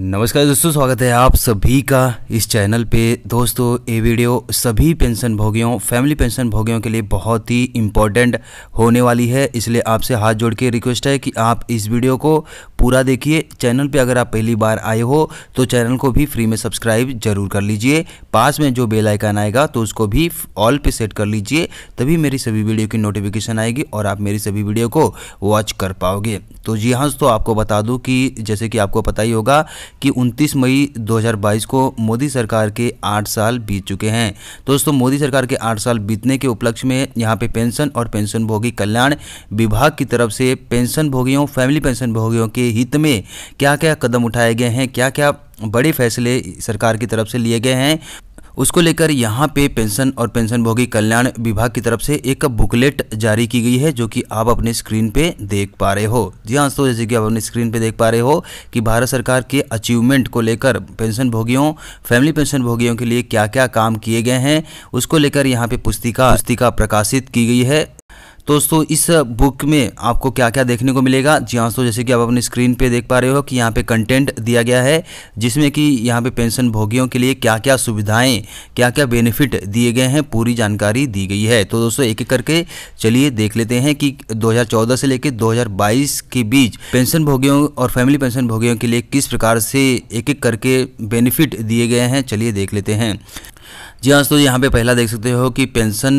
नमस्कार दोस्तों स्वागत है आप सभी का इस चैनल पे दोस्तों ये वीडियो सभी पेंशन भोगियों फैमिली पेंशन भोगियों के लिए बहुत ही इम्पोर्टेंट होने वाली है इसलिए आपसे हाथ जोड़ के रिक्वेस्ट है कि आप इस वीडियो को पूरा देखिए चैनल पे अगर आप पहली बार आए हो तो चैनल को भी फ्री में सब्सक्राइब जरूर कर लीजिए पास में जो बेलाइकन आएगा तो उसको भी ऑल पर सेट कर लीजिए तभी मेरी सभी वीडियो की नोटिफिकेशन आएगी और आप मेरी सभी वीडियो को वॉच कर पाओगे तो जी हाँ दोस्तों आपको बता दूँ कि जैसे कि आपको पता ही होगा कि 29 मई 2022 को मोदी सरकार के आठ साल बीत चुके हैं दोस्तों मोदी सरकार के आठ साल बीतने के उपलक्ष्य में यहाँ पे पेंशन और पेंशन भोगी कल्याण विभाग की तरफ से पेंशन भोगियों फैमिली पेंशन भोगियों के हित में क्या क्या कदम उठाए गए हैं क्या क्या बड़े फैसले सरकार की तरफ से लिए गए हैं उसको लेकर यहाँ पे पेंशन और पेंशनभोगी कल्याण विभाग की तरफ से एक बुकलेट जारी की गई है जो कि आप अपने स्क्रीन पे देख पा रहे हो जी हाँ दोस्तों जैसे कि आप अपने स्क्रीन पे देख पा रहे हो कि भारत सरकार के अचीवमेंट को लेकर पेंशनभोगियों फैमिली पेंशनभोगियों के लिए क्या क्या काम किए गए हैं उसको लेकर यहाँ पे पुस्तिका पुस्तिका प्रकाशित की गई है दोस्तों इस बुक में आपको क्या क्या देखने को मिलेगा जी हाँ दोस्तों जैसे कि आप अपने स्क्रीन पे देख पा रहे हो कि यहाँ पे कंटेंट दिया गया है जिसमें कि यहाँ पे पेंशन भोगियों के लिए क्या क्या सुविधाएं क्या क्या बेनिफिट दिए गए हैं पूरी जानकारी दी गई है तो दोस्तों एक एक करके चलिए देख लेते हैं कि दो से लेकर दो के बीच पेंशन भोगियों और फैमिली पेंशन भोगियों के लिए किस प्रकार से एक एक करके बेनिफिट दिए गए हैं चलिए देख लेते हैं जी हाँ दोस्तों यहाँ पे पहला देख सकते हो कि पेंशन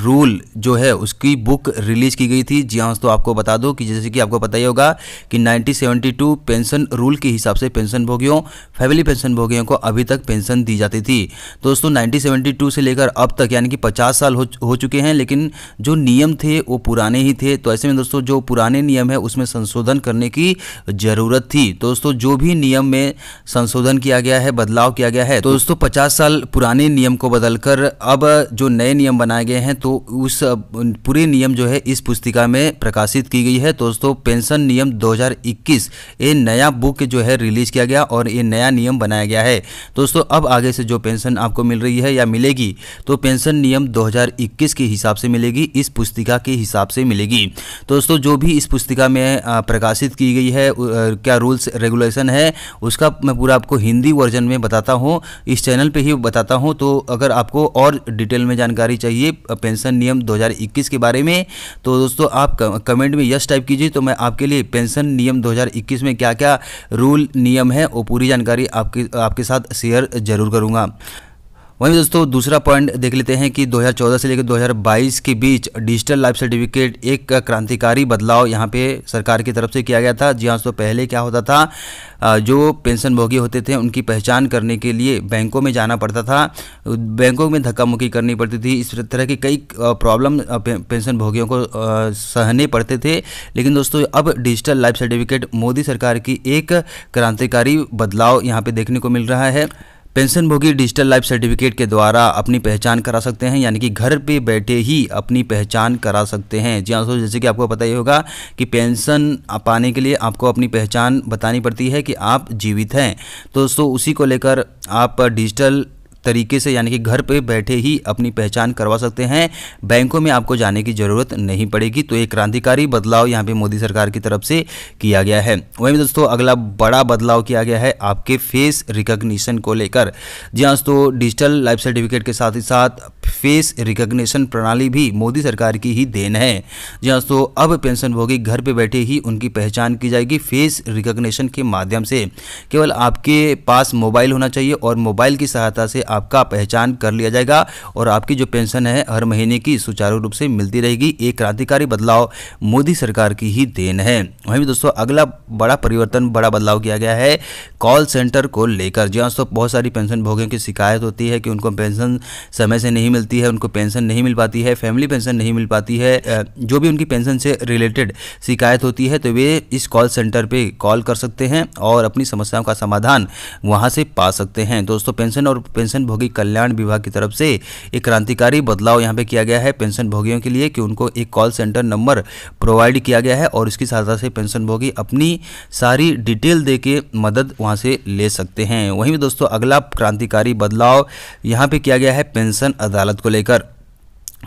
रूल जो है उसकी बुक रिलीज़ की गई थी जी हाँ दोस्तों आपको बता दो कि जैसे कि आपको पता ही होगा कि 1972 पेंशन रूल के हिसाब से पेंशन भोगियों फैमिली पेंशन भोगियों को अभी तक पेंशन दी जाती थी दोस्तों 1972 से लेकर अब तक यानी कि पचास साल हो, हो चुके हैं लेकिन जो नियम थे वो पुराने ही थे तो ऐसे में दोस्तों जो पुराने नियम है उसमें संशोधन करने की ज़रूरत थी दोस्तों जो भी नियम में संशोधन किया गया है बदलाव किया गया है तो दोस्तों पचास साल पुराने नियम को बदलकर अब जो नए नियम बनाए गए हैं तो उस पूरे नियम जो है इस पुस्तिका में प्रकाशित की गई है दोस्तों पेंशन नियम 2021 ये नया बुक जो है रिलीज़ किया गया और ये नया नियम बनाया गया है दोस्तों अब आगे से जो पेंशन आपको मिल रही है या मिलेगी तो पेंशन नियम 2021 के हिसाब से मिलेगी इस पुस्तिका के हिसाब से मिलेगी दोस्तों जो भी इस पुस्तिका में प्रकाशित की गई है क्या रूल्स रेगुलेशन है उसका मैं पूरा आपको हिंदी वर्जन में बताता हूँ इस चैनल पर ही बताता हूँ तो अगर आपको और डिटेल में जानकारी चाहिए पेंशन नियम 2021 के बारे में तो दोस्तों आप कमेंट में यस टाइप कीजिए तो मैं आपके लिए पेंशन नियम 2021 में क्या क्या रूल नियम है वो पूरी जानकारी आपके आपके साथ शेयर जरूर करूँगा वहीं दोस्तों दूसरा पॉइंट देख लेते हैं कि 2014 से लेकर 2022 के बीच डिजिटल लाइफ सर्टिफिकेट एक क्रांतिकारी बदलाव यहाँ पे सरकार की तरफ से किया गया था जी हाँ दोस्तों पहले क्या होता था जो पेंशन भोगी होते थे उनकी पहचान करने के लिए बैंकों में जाना पड़ता था बैंकों में धक्का मुक्की करनी पड़ती थी इस तरह की कई प्रॉब्लम पेंशन भोगियों को सहने पड़ते थे लेकिन दोस्तों अब डिजिटल लाइफ सर्टिफिकेट मोदी सरकार की एक क्रांतिकारी बदलाव यहाँ पर देखने को मिल रहा है पेंशनभोगी डिजिटल लाइफ सर्टिफिकेट के द्वारा अपनी पहचान करा सकते हैं यानी कि घर पे बैठे ही अपनी पहचान करा सकते हैं जी हाँ जैसे कि आपको पता ही होगा कि पेंशन पाने के लिए आपको अपनी पहचान बतानी पड़ती है कि आप जीवित हैं तो दोस्तों उसी को लेकर आप डिजिटल तरीके से यानी कि घर पे बैठे ही अपनी पहचान करवा सकते हैं बैंकों में आपको जाने की ज़रूरत नहीं पड़ेगी तो एक क्रांतिकारी बदलाव यहाँ पे मोदी सरकार की तरफ से किया गया है वहीं दोस्तों अगला बड़ा बदलाव किया गया है आपके फेस रिकग्निशन को लेकर जी हाँ दोस्तों डिजिटल लाइफ सर्टिफिकेट के साथ ही साथ फेस रिकग्निशन प्रणाली भी मोदी सरकार की ही देन है जी हाँ दोस्तों अब पेंशनभोगी घर पर बैठे ही उनकी पहचान की जाएगी फेस रिकग्निशन के माध्यम से केवल आपके पास मोबाइल होना चाहिए और मोबाइल की सहायता से आपका पहचान कर लिया जाएगा और आपकी जो पेंशन है हर महीने की सुचारू रूप से मिलती रहेगी एक क्रांतिकारी बदलाव मोदी सरकार की ही देन है वहीं दोस्तों अगला बड़ा परिवर्तन बड़ा बदलाव किया गया है कॉल सेंटर को लेकर जी हाँ, दोस्तों बहुत सारी पेंशन भोगियों की शिकायत होती है कि उनको पेंशन समय से नहीं मिलती है उनको पेंशन नहीं मिल पाती है फैमिली पेंशन नहीं मिल पाती है जो भी उनकी पेंशन से रिलेटेड शिकायत होती है तो वे इस कॉल सेंटर पे कॉल कर सकते हैं और अपनी समस्याओं का समाधान वहां से पा सकते हैं दोस्तों पेंशन और पेंशन पेंशन भोगी कल्याण विभाग की तरफ से एक क्रांतिकारी बदलाव यहाँ पे किया गया है पेंशन भोगियों के लिए कि उनको एक कॉल सेंटर नंबर प्रोवाइड किया गया है और इसकी सहायता से पेंशन भोगी अपनी सारी डिटेल दे के मदद वहाँ से ले सकते हैं वहीं दोस्तों अगला क्रांतिकारी बदलाव यहाँ पर किया गया है पेंशन अदालत को लेकर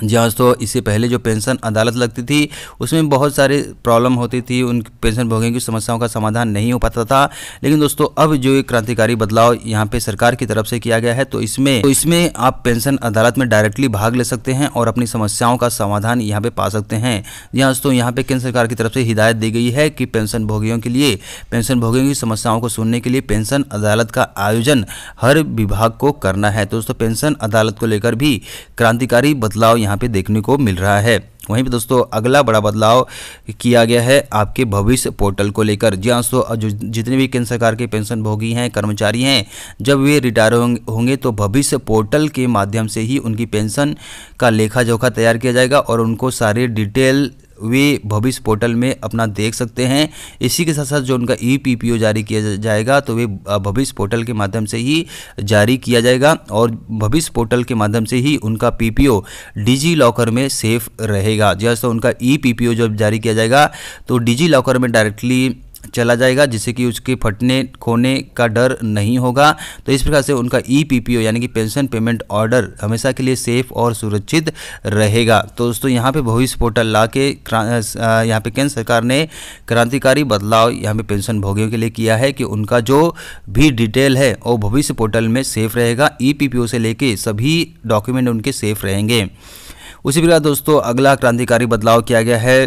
जी हाँ दोस्तों इससे पहले जो पेंशन अदालत लगती थी उसमें बहुत सारे प्रॉब्लम होती थी उन पेंशन भोगियों की समस्याओं का समाधान नहीं हो पाता था लेकिन दोस्तों अब जो एक क्रांतिकारी बदलाव यहाँ पे सरकार की तरफ से किया गया है तो इसमें तो इसमें आप पेंशन अदालत में डायरेक्टली भाग ले सकते हैं और अपनी समस्याओं का समाधान यहाँ पर पा सकते हैं जी हाँ दोस्तों यहाँ पर केंद्र सरकार की तरफ से हिदायत दी गई है कि पेंशन भोगियों के लिए पेंशन भोगियों की समस्याओं को सुनने के लिए पेंशन अदालत का आयोजन हर विभाग को करना है तो दोस्तों पेंशन अदालत को लेकर भी क्रांतिकारी बदलाव यहाँ पे देखने को मिल रहा है वहीं पे दोस्तों अगला बड़ा बदलाव किया गया है आपके भविष्य पोर्टल को लेकर जी हाँ दोस्तों जो जितने भी केंद्र सरकार के पेंशन भोगी हैं कर्मचारी हैं जब वे रिटायर होंगे तो भविष्य पोर्टल के माध्यम से ही उनकी पेंशन का लेखा जोखा तैयार किया जाएगा और उनको सारे डिटेल वे भविष्य पोर्टल में अपना देख सकते हैं इसी के साथ साथ जो उनका ई पी पी ओ जारी किया जाएगा तो वे भविष्य पोर्टल के माध्यम से ही जारी किया जाएगा और भविष्य पोर्टल के माध्यम से ही उनका P P O DigiLocker में सेफ रहेगा जैसे हाँ, उनका ई पी पी ओ जब जारी किया जाएगा तो डिजी लॉकर में डायरेक्टली चला जाएगा जिससे कि उसके फटने खोने का डर नहीं होगा तो इस प्रकार से उनका ई यानी कि पेंशन पेमेंट ऑर्डर हमेशा के लिए सेफ और सुरक्षित रहेगा तो दोस्तों यहाँ पे भविष्य पोर्टल ला के यहाँ पे केंद्र सरकार ने क्रांतिकारी बदलाव यहाँ पे पेंशन भोगियों के लिए किया है कि उनका जो भी डिटेल है वो भविष्य पोर्टल में सेफ रहेगा ई से लेके सभी डॉक्यूमेंट उनके सेफ रहेंगे उसी प्रकार दोस्तों अगला क्रांतिकारी बदलाव किया गया है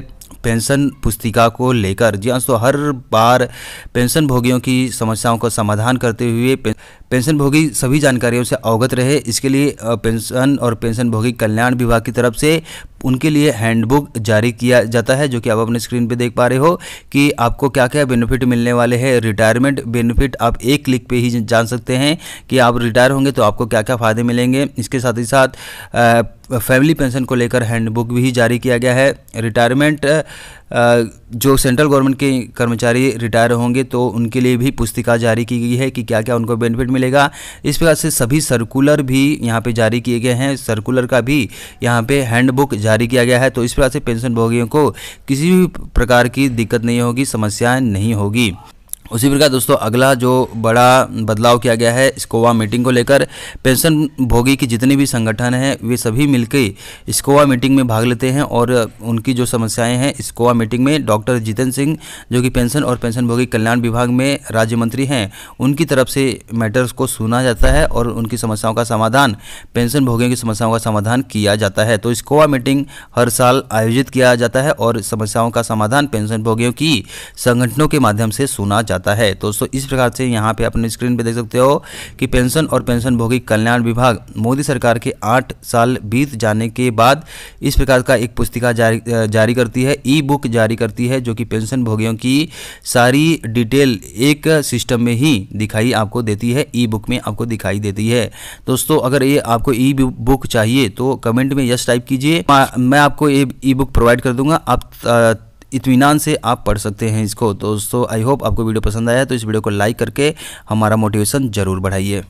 पेंशन पुस्तिका को लेकर जी दोस्तों हाँ, हर बार पेंशन भोगियों की समस्याओं का समाधान करते हुए पेंशनभोगी सभी जानकारियों से अवगत रहे इसके लिए पेंशन और पेंशनभोगी कल्याण विभाग की तरफ से उनके लिए हैंडबुक जारी किया जाता है जो कि आप अपने स्क्रीन पे देख पा रहे हो कि आपको क्या क्या बेनिफिट मिलने वाले हैं रिटायरमेंट बेनिफिट आप एक क्लिक पे ही जान सकते हैं कि आप रिटायर होंगे तो आपको क्या क्या फ़ायदे मिलेंगे इसके साथ ही साथ फैमिली पेंशन को लेकर हैंडबुक भी जारी किया गया है रिटायरमेंट जो सेंट्रल गवर्नमेंट के कर्मचारी रिटायर होंगे तो उनके लिए भी पुस्तिका जारी की गई है कि क्या क्या उनको बेनिफिट मिलेगा इस प्रकार से सभी सर्कुलर भी यहाँ पे जारी किए गए हैं सर्कुलर का भी यहाँ पे हैंडबुक जारी किया गया है तो इस प्रकार से पेंशन भोगियों को किसी भी प्रकार की दिक्कत नहीं होगी समस्याएं नहीं होगी उसी प्रकार दोस्तों अगला जो बड़ा बदलाव किया गया है स्कोवा मीटिंग को लेकर पेंशन भोगी की जितने भी संगठन हैं वे सभी मिलकर स्कोवा मीटिंग में भाग लेते हैं और उनकी जो समस्याएं हैं स्कोवा मीटिंग में डॉक्टर जितेंद्र सिंह जो कि पेंशन और पेंशन भोगी कल्याण विभाग में राज्य मंत्री हैं उनकी तरफ से मैटर्स को सुना जाता है और उनकी समस्याओं का समाधान पेंशन भोगियों की समस्याओं का समाधान किया जाता है तो स्कोवा मीटिंग हर साल आयोजित किया जाता है और समस्याओं का समाधान पेंशन भोगियों की संगठनों के माध्यम से सुना जाता है जाता है तो दोस्तों इस प्रकार से यहाँ पे अपने स्क्रीन पे देख सकते हो कि पेंशन और पेंशन भोगी कल्याण विभाग मोदी सरकार के आठ साल बीत जाने के बाद इस प्रकार का एक पुस्तिका जारी जारी करती है ई बुक जारी करती है जो कि पेंशन भोगियों की सारी डिटेल एक सिस्टम में ही दिखाई आपको देती है ई बुक में आपको दिखाई देती है दोस्तों अगर ये आपको ई बुक चाहिए तो कमेंट में यस टाइप कीजिए मैं आपको ये ई बुक प्रोवाइड कर दूंगा आप इतमान से आप पढ़ सकते हैं इसको दोस्तों आई होप आपको वीडियो पसंद आया तो इस वीडियो को लाइक करके हमारा मोटिवेशन ज़रूर बढ़ाइए